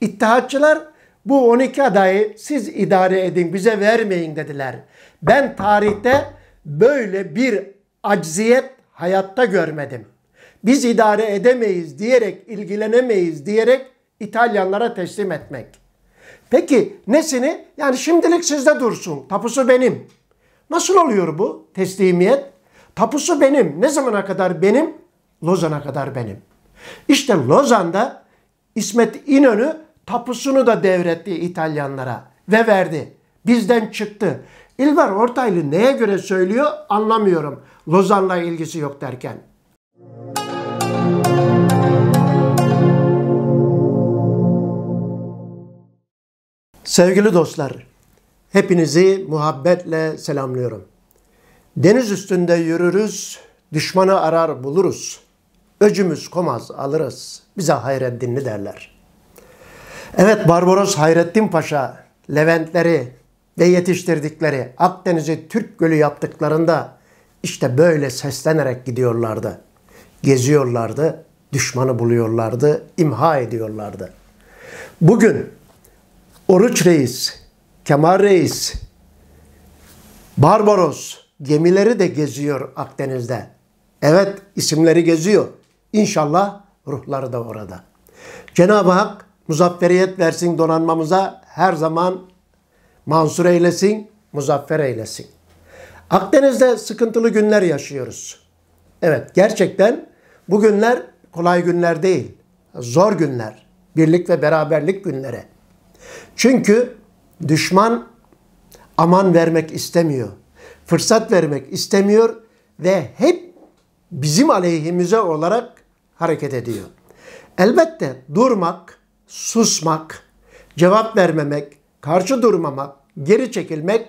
İttihatçılar bu 12 adayı siz idare edin bize vermeyin dediler. Ben tarihte böyle bir acziyet hayatta görmedim. Biz idare edemeyiz diyerek, ilgilenemeyiz diyerek İtalyanlara teslim etmek. Peki nesini? Yani şimdilik sizde dursun. Tapusu benim. Nasıl oluyor bu teslimiyet? Tapusu benim. Ne zamana kadar benim? Lozan'a kadar benim. İşte Lozan'da İsmet İnönü tapusunu da devretti İtalyanlara ve verdi. Bizden çıktı. İlvar Ortaylı neye göre söylüyor anlamıyorum. Lozan'la ilgisi yok derken. Sevgili dostlar, hepinizi muhabbetle selamlıyorum. Deniz üstünde yürürüz, düşmanı arar buluruz. Öcümüz komaz alırız, bize hayreddinli derler.'' Evet Barbaros Hayrettin Paşa Leventleri ve yetiştirdikleri Akdeniz'i Türk Gölü yaptıklarında işte böyle seslenerek gidiyorlardı. Geziyorlardı, düşmanı buluyorlardı, imha ediyorlardı. Bugün Oruç Reis, Kemal Reis, Barbaros gemileri de geziyor Akdeniz'de. Evet isimleri geziyor. İnşallah ruhları da orada. Cenab-ı Hak muzafferiyet versin donanmamıza her zaman mansur eylesin, muzaffer eylesin. Akdeniz'de sıkıntılı günler yaşıyoruz. Evet gerçekten bu günler kolay günler değil. Zor günler. Birlik ve beraberlik günleri. Çünkü düşman aman vermek istemiyor. Fırsat vermek istemiyor ve hep bizim aleyhimize olarak hareket ediyor. Elbette durmak, susmak, cevap vermemek, karşı durmamak, geri çekilmek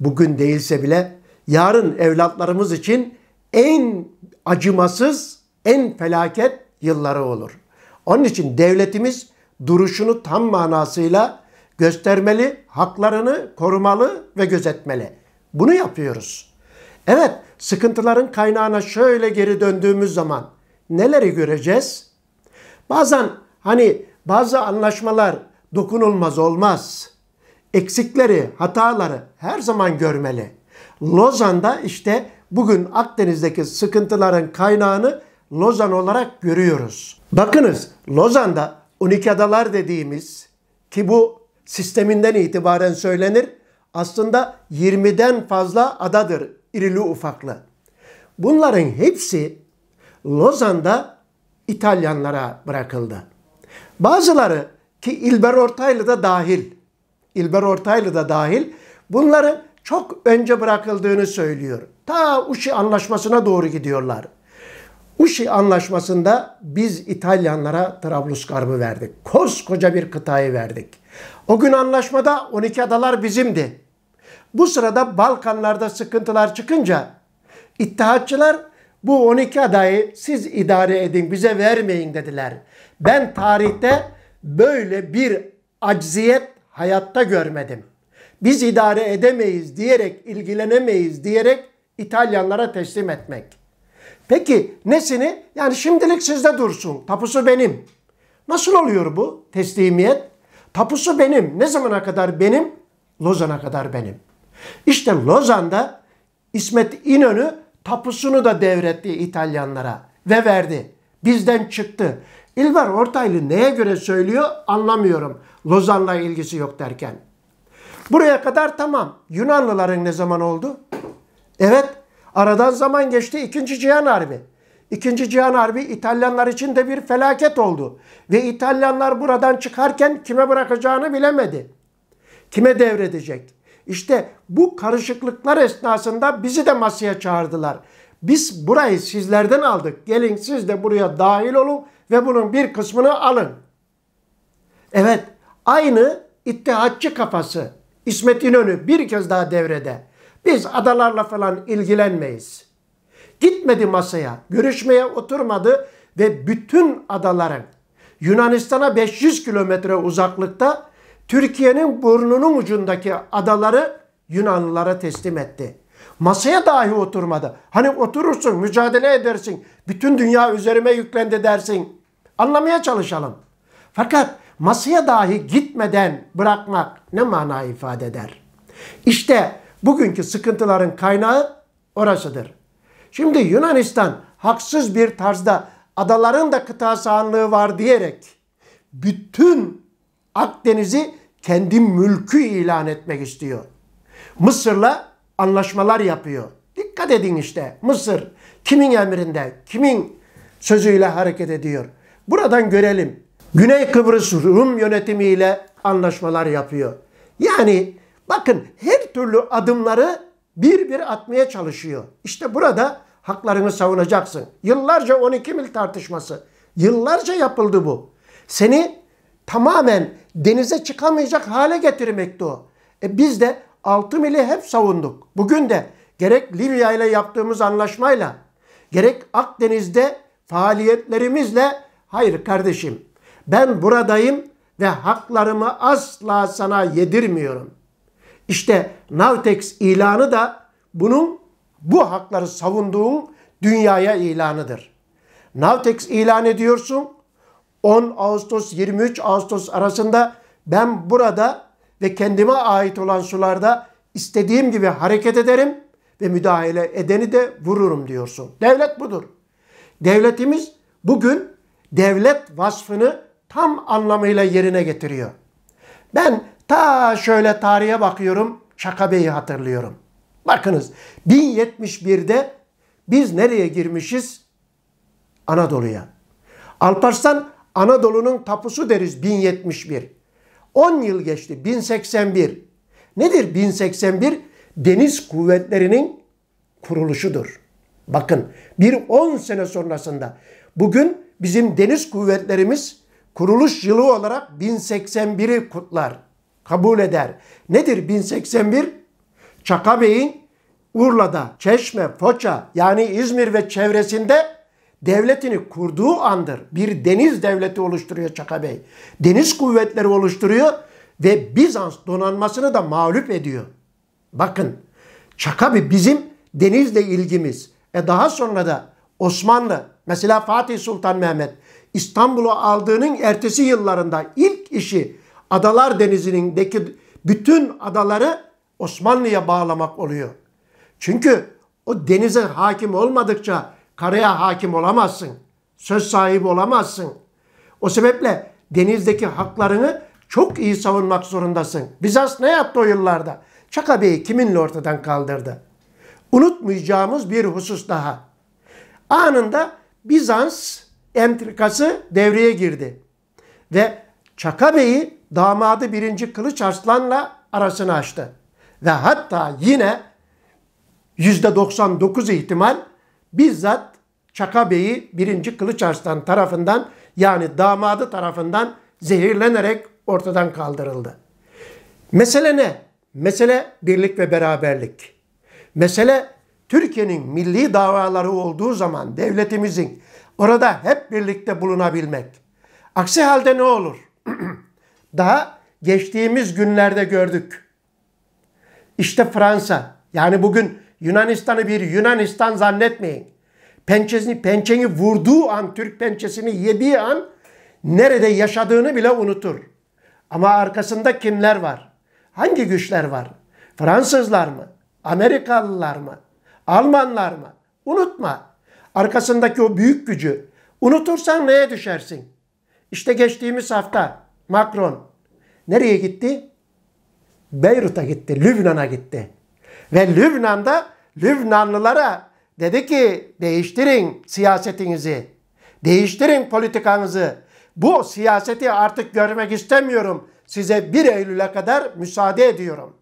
bugün değilse bile yarın evlatlarımız için en acımasız, en felaket yılları olur. Onun için devletimiz duruşunu tam manasıyla göstermeli, haklarını korumalı ve gözetmeli. Bunu yapıyoruz. Evet, sıkıntıların kaynağına şöyle geri döndüğümüz zaman neleri göreceğiz? Bazen Hani bazı anlaşmalar dokunulmaz olmaz. Eksikleri, hataları her zaman görmeli. Lozan'da işte bugün Akdeniz'deki sıkıntıların kaynağını Lozan olarak görüyoruz. Bakınız Lozan'da 12 adalar dediğimiz ki bu sisteminden itibaren söylenir aslında 20'den fazla adadır irili ufaklı. Bunların hepsi Lozan'da İtalyanlara bırakıldı. Bazıları ki İlber Ortaylı da dahil, İlber Ortaylı da dahil bunların çok önce bırakıldığını söylüyor. Ta Uşi Anlaşması'na doğru gidiyorlar. Uşi Anlaşması'nda biz İtalyanlara Trablusgarb'ı verdik. Koskoca bir kıtayı verdik. O gün anlaşmada 12 adalar bizimdi. Bu sırada Balkanlarda sıkıntılar çıkınca İttihatçılar bu 12 adayı siz idare edin bize vermeyin dediler. Ben tarihte böyle bir acziyet hayatta görmedim. Biz idare edemeyiz diyerek, ilgilenemeyiz diyerek İtalyanlara teslim etmek. Peki nesini? Yani şimdilik sizde dursun. Tapusu benim. Nasıl oluyor bu teslimiyet? Tapusu benim. Ne zamana kadar benim? Lozan'a kadar benim. İşte Lozan'da İsmet İnönü tapusunu da devretti İtalyanlara ve verdi. Bizden çıktı. İlber Ortaylı neye göre söylüyor anlamıyorum. Lozan'la ilgisi yok derken. Buraya kadar tamam. Yunanlıların ne zaman oldu? Evet. Aradan zaman geçti. İkinci Cihan Harbi. İkinci Cihan Harbi İtalyanlar için de bir felaket oldu. Ve İtalyanlar buradan çıkarken kime bırakacağını bilemedi. Kime devredecek? İşte bu karışıklıklar esnasında bizi de masaya çağırdılar. Biz burayı sizlerden aldık. Gelin siz de buraya dahil olun ve bunun bir kısmını alın. Evet aynı ittihatçı kafası İsmet İnönü bir kez daha devrede. Biz adalarla falan ilgilenmeyiz. Gitmedi masaya, görüşmeye oturmadı ve bütün adaların Yunanistan'a 500 kilometre uzaklıkta Türkiye'nin burnunun ucundaki adaları Yunanlılara teslim etti. Masaya dahi oturmadı. Hani oturursun, mücadele edersin. Bütün dünya üzerime yüklendi dersin. Anlamaya çalışalım. Fakat masaya dahi gitmeden bırakmak ne mana ifade eder? İşte bugünkü sıkıntıların kaynağı orasıdır. Şimdi Yunanistan haksız bir tarzda adaların da kıta sahanlığı var diyerek bütün Akdeniz'i kendi mülkü ilan etmek istiyor. Mısır'la anlaşmalar yapıyor. Dikkat edin işte Mısır kimin emrinde, kimin sözüyle hareket ediyor. Buradan görelim. Güney Kıbrıs Rum yönetimiyle anlaşmalar yapıyor. Yani bakın her türlü adımları bir bir atmaya çalışıyor. İşte burada haklarını savunacaksın. Yıllarca 12 mil tartışması. Yıllarca yapıldı bu. Seni tamamen denize çıkamayacak hale getirmekti o. E biz de 6 mili hep savunduk. Bugün de gerek Libya ile yaptığımız anlaşmayla, gerek Akdeniz'de faaliyetlerimizle Hayır kardeşim ben buradayım ve haklarımı asla sana yedirmiyorum. İşte Navtex ilanı da bunun bu hakları savunduğun dünyaya ilanıdır. Navtex ilan ediyorsun. 10 Ağustos 23 Ağustos arasında ben burada ve kendime ait olan sularda istediğim gibi hareket ederim ve müdahale edeni de vururum diyorsun. Devlet budur. Devletimiz bugün devlet vasfını tam anlamıyla yerine getiriyor. Ben ta şöyle tarihe bakıyorum, Şaka Bey'i hatırlıyorum. Bakınız 1071'de biz nereye girmişiz? Anadolu'ya. Alparslan Anadolu'nun tapusu deriz 1071. 10 yıl geçti 1081. Nedir 1081? Deniz kuvvetlerinin kuruluşudur. Bakın bir 10 sene sonrasında bugün bizim deniz kuvvetlerimiz kuruluş yılı olarak 1081'i kutlar, kabul eder. Nedir 1081? Çaka Bey'in Urla'da, Çeşme, Foça yani İzmir ve çevresinde devletini kurduğu andır. Bir deniz devleti oluşturuyor Çaka Bey. Deniz kuvvetleri oluşturuyor ve Bizans donanmasını da mağlup ediyor. Bakın Çaka Bey bizim denizle ilgimiz. E daha sonra da Osmanlı Mesela Fatih Sultan Mehmet İstanbul'u aldığının ertesi yıllarında ilk işi Adalar Denizi'ndeki bütün adaları Osmanlı'ya bağlamak oluyor. Çünkü o denize hakim olmadıkça karaya hakim olamazsın. Söz sahibi olamazsın. O sebeple denizdeki haklarını çok iyi savunmak zorundasın. Bizans ne yaptı o yıllarda? Çaka Bey'i kiminle ortadan kaldırdı? Unutmayacağımız bir husus daha. Anında Bizans entrikası devreye girdi. Ve Çaka Bey'i damadı 1. Kılıç Arslan'la arasını açtı. Ve hatta yine %99 ihtimal bizzat Çaka Bey'i 1. Kılıç Arslan tarafından yani damadı tarafından zehirlenerek ortadan kaldırıldı. Mesele ne? Mesele birlik ve beraberlik. Mesele Türkiye'nin milli davaları olduğu zaman devletimizin orada hep birlikte bulunabilmek. Aksi halde ne olur? Daha geçtiğimiz günlerde gördük. İşte Fransa. Yani bugün Yunanistan'ı bir Yunanistan zannetmeyin. Pençesini, pençeni vurduğu an, Türk pençesini yediği an nerede yaşadığını bile unutur. Ama arkasında kimler var? Hangi güçler var? Fransızlar mı? Amerikalılar mı? Almanlar mı? Unutma. Arkasındaki o büyük gücü. Unutursan neye düşersin? İşte geçtiğimiz hafta Macron nereye gitti? Beyrut'a gitti, Lübnan'a gitti. Ve Lübnan'da Lübnanlılara dedi ki değiştirin siyasetinizi. Değiştirin politikanızı. Bu siyaseti artık görmek istemiyorum. Size 1 Eylül'e kadar müsaade ediyorum.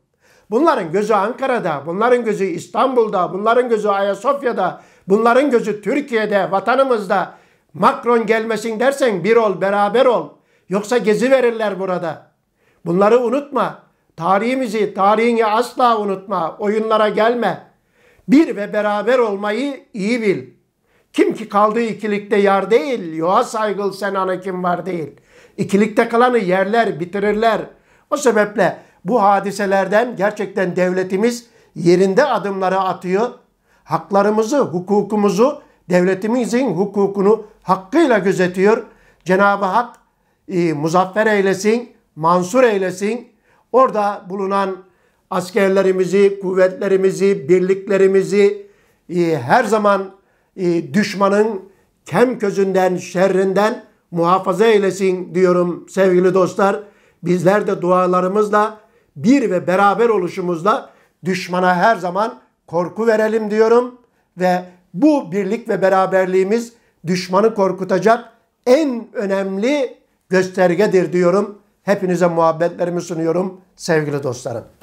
Bunların gözü Ankara'da, bunların gözü İstanbul'da, bunların gözü Ayasofya'da, bunların gözü Türkiye'de, vatanımızda. Macron gelmesin dersen bir ol, beraber ol. Yoksa gezi verirler burada. Bunları unutma. Tarihimizi, tarihini asla unutma. Oyunlara gelme. Bir ve beraber olmayı iyi bil. Kim ki kaldığı ikilikte yar değil, yoğa saygıl sen ana kim var değil. İkilikte kalanı yerler, bitirirler. O sebeple bu hadiselerden gerçekten devletimiz yerinde adımları atıyor. Haklarımızı, hukukumuzu, devletimizin hukukunu hakkıyla gözetiyor. Cenab-ı Hak e, muzaffer eylesin, mansur eylesin. Orada bulunan askerlerimizi, kuvvetlerimizi, birliklerimizi e, her zaman e, düşmanın kem közünden, şerrinden muhafaza eylesin diyorum sevgili dostlar. Bizler de dualarımızla bir ve beraber oluşumuzla düşmana her zaman korku verelim diyorum ve bu birlik ve beraberliğimiz düşmanı korkutacak en önemli göstergedir diyorum. Hepinize muhabbetlerimi sunuyorum sevgili dostlarım.